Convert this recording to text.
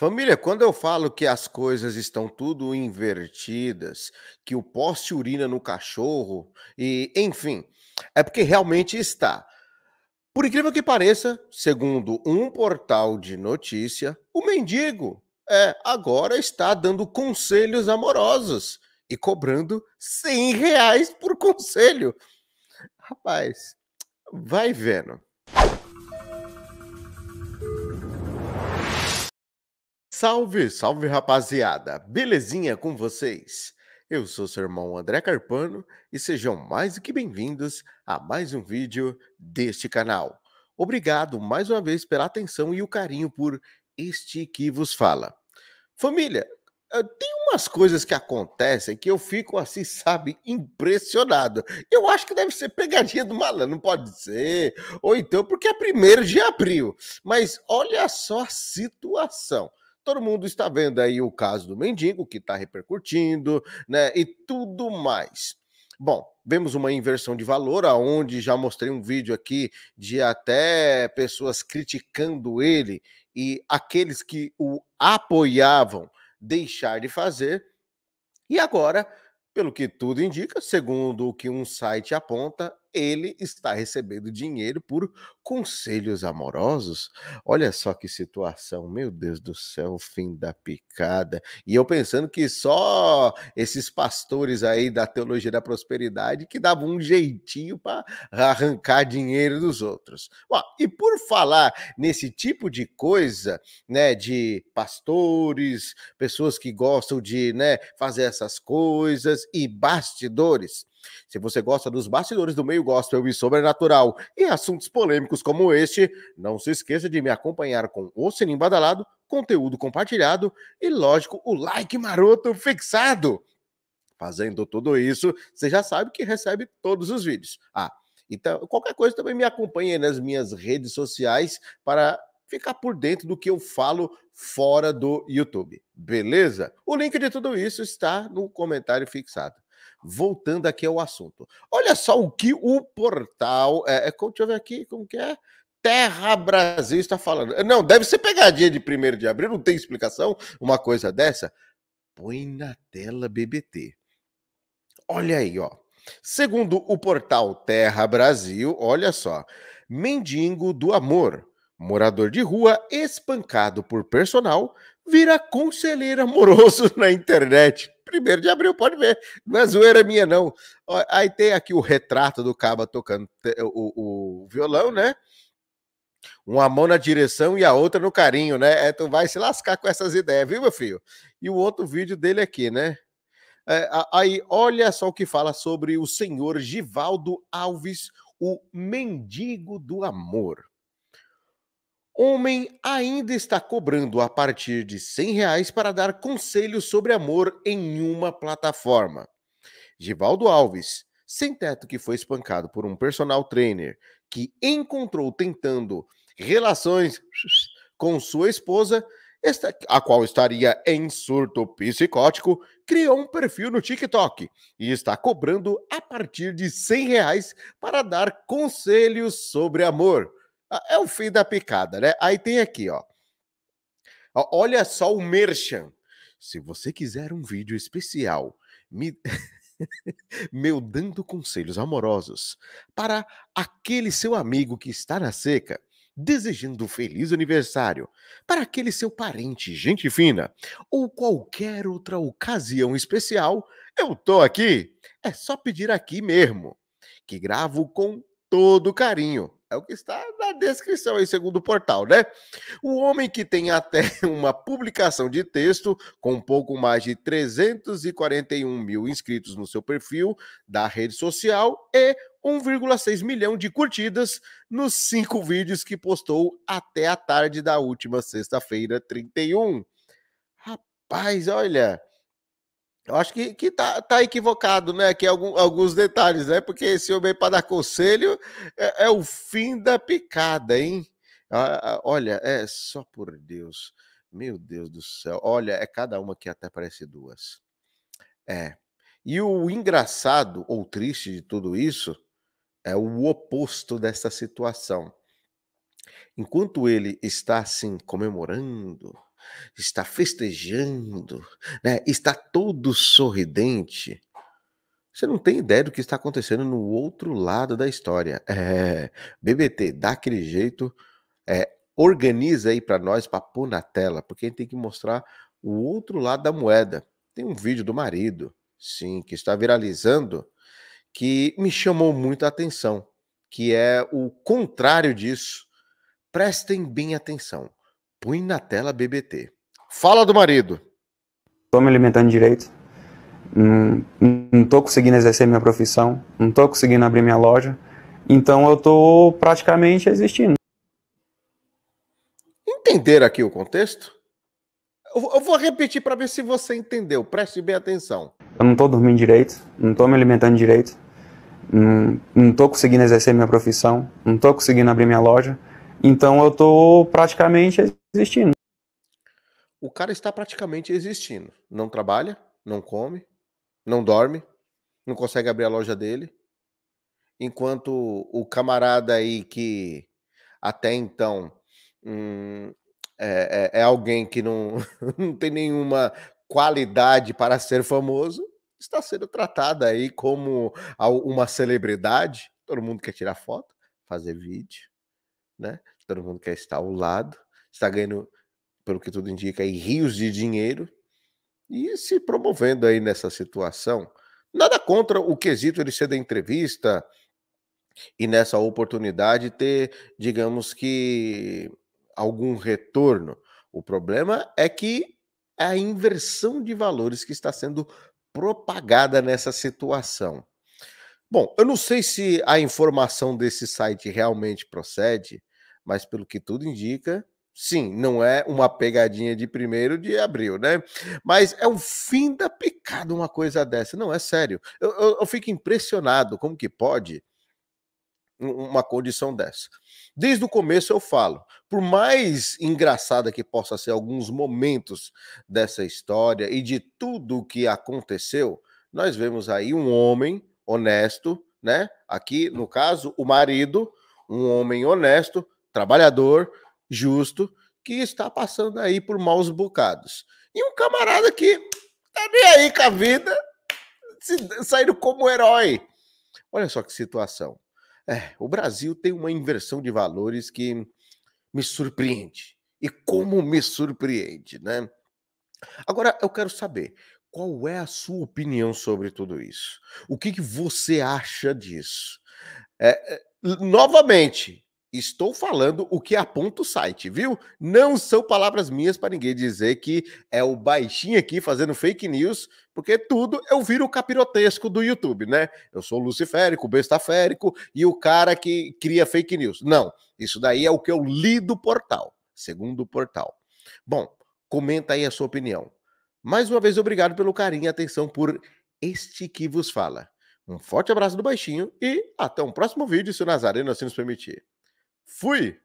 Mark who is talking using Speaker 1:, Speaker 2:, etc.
Speaker 1: Família, quando eu falo que as coisas estão tudo invertidas, que o poste urina no cachorro, e enfim, é porque realmente está. Por incrível que pareça, segundo um portal de notícia, o mendigo é, agora está dando conselhos amorosos e cobrando 100 reais por conselho. Rapaz, vai vendo. Salve, salve rapaziada! Belezinha com vocês? Eu sou seu irmão André Carpano e sejam mais do que bem-vindos a mais um vídeo deste canal. Obrigado mais uma vez pela atenção e o carinho por este que vos fala. Família, eh, tem umas coisas que acontecem que eu fico assim, sabe, impressionado. Eu acho que deve ser pegadinha do malandro, pode ser. Ou então porque é primeiro de abril. Mas olha só a situação. Todo mundo está vendo aí o caso do mendigo, que está repercutindo, né? E tudo mais. Bom, vemos uma inversão de valor, aonde já mostrei um vídeo aqui de até pessoas criticando ele e aqueles que o apoiavam deixar de fazer. E agora, pelo que tudo indica, segundo o que um site aponta, ele está recebendo dinheiro por conselhos amorosos. Olha só que situação, meu Deus do céu, fim da picada. E eu pensando que só esses pastores aí da teologia da prosperidade que davam um jeitinho para arrancar dinheiro dos outros. Bom, e por falar nesse tipo de coisa, né, de pastores, pessoas que gostam de, né, fazer essas coisas e bastidores, se você gosta dos bastidores do meio gospel e sobrenatural e assuntos polêmicos como este, não se esqueça de me acompanhar com o sininho badalado, conteúdo compartilhado e, lógico, o like maroto fixado. Fazendo tudo isso, você já sabe que recebe todos os vídeos. Ah, então, qualquer coisa também me acompanhe nas minhas redes sociais para ficar por dentro do que eu falo fora do YouTube. Beleza? O link de tudo isso está no comentário fixado voltando aqui ao assunto. Olha só o que o portal. É, é, deixa eu ver aqui como que é. Terra Brasil está falando. Não, deve ser pegadinha de 1 de abril, não tem explicação uma coisa dessa. Põe na tela BBT. Olha aí, ó. Segundo o portal Terra Brasil, olha só. Mendigo do amor, morador de rua espancado por personal, vira conselheiro amoroso na internet primeiro de abril, pode ver. Não é zoeira minha, não. Aí tem aqui o retrato do Caba tocando o, o violão, né? Uma mão na direção e a outra no carinho, né? É, tu vai se lascar com essas ideias, viu, meu filho? E o outro vídeo dele aqui, né? É, aí, olha só o que fala sobre o senhor Givaldo Alves, o mendigo do amor. Homem ainda está cobrando a partir de 100 reais para dar conselhos sobre amor em uma plataforma. Givaldo Alves, sem teto que foi espancado por um personal trainer que encontrou tentando relações com sua esposa, esta, a qual estaria em surto psicótico, criou um perfil no TikTok e está cobrando a partir de 100 reais para dar conselhos sobre amor. Ah, é o fim da picada, né? Aí tem aqui, ó. Olha só o Merchan. Se você quiser um vídeo especial, me... meu dando conselhos amorosos para aquele seu amigo que está na seca, desejando um feliz aniversário, para aquele seu parente, gente fina, ou qualquer outra ocasião especial, eu tô aqui. É só pedir aqui mesmo, que gravo com todo carinho. É o que está descrição aí, segundo o portal, né? O homem que tem até uma publicação de texto com pouco mais de 341 mil inscritos no seu perfil da rede social e 1,6 milhão de curtidas nos cinco vídeos que postou até a tarde da última sexta-feira, 31. Rapaz, olha, eu acho que, que tá, tá equivocado, né? Aqui algum, alguns detalhes, né? Porque esse homem para dar conselho é, é, o fim da picada, hein? Ah, ah, olha, é só por Deus. Meu Deus do céu. Olha, é cada uma que até parece duas. É. E o engraçado ou triste de tudo isso é o oposto dessa situação. Enquanto ele está assim comemorando, está festejando, né? está todo sorridente. Você não tem ideia do que está acontecendo no outro lado da história. É, BBT, dá aquele jeito, é, organiza aí para nós, para pôr na tela, porque a gente tem que mostrar o outro lado da moeda. Tem um vídeo do marido, sim, que está viralizando, que me chamou muito a atenção, que é o contrário disso. Prestem bem atenção. Põe na tela BBT. Fala do marido. Estou me alimentando direito. Não, estou conseguindo exercer minha profissão. Não estou conseguindo abrir minha loja. Então eu estou praticamente existindo. Entender aqui o contexto? Eu vou repetir para ver se você entendeu. Preste bem atenção. Eu não estou dormindo direito, não estou me alimentando direito, não estou conseguindo exercer minha profissão, não estou conseguindo abrir minha loja. Então eu estou praticamente existindo. O cara está praticamente existindo. Não trabalha, não come, não dorme, não consegue abrir a loja dele. Enquanto o camarada aí que até então hum, é, é, é, alguém que não, não tem nenhuma qualidade para ser famoso, está sendo tratada aí como uma celebridade. Todo mundo quer tirar foto, fazer vídeo, né? Todo mundo quer estar ao lado está ganhando, pelo que tudo indica, aí, rios de dinheiro e se promovendo aí nessa situação. Nada contra o quesito ele ser da entrevista e nessa oportunidade ter, digamos que, algum retorno. O problema é que é a inversão de valores que está sendo propagada nessa situação. Bom, eu não sei se a informação desse site realmente procede, mas pelo que tudo indica, Sim, não é uma pegadinha de 1 de abril, né? Mas é o fim da picada uma coisa dessa. Não, é sério. Eu, eu, eu fico impressionado como que pode uma condição dessa. Desde o começo eu falo, por mais engraçada que possa ser alguns momentos dessa história e de tudo o que aconteceu, nós vemos aí um homem honesto, né? Aqui, no caso, o marido, um homem honesto, trabalhador, justo que está passando aí por maus bocados. E um camarada que tá nem aí com a vida, saindo como herói. Olha só que situação. É, o Brasil tem uma inversão de valores que me surpreende. E como me surpreende, né? Agora, eu quero saber, qual é a sua opinião sobre tudo isso? O que, que você acha disso? É, é novamente, Estou falando o que aponta o site, viu? Não são palavras minhas para ninguém dizer que é o baixinho aqui fazendo fake news, porque tudo eu viro o capirotesco do YouTube, né? Eu sou luciférico, bestaférico e o cara que cria fake news. Não, isso daí é o que eu li do portal, segundo o portal. Bom, comenta aí a sua opinião. Mais uma vez, obrigado pelo carinho e atenção por este que vos fala. Um forte abraço do Baixinho e até um próximo vídeo, se o Nazareno assim nos permitir. Fui!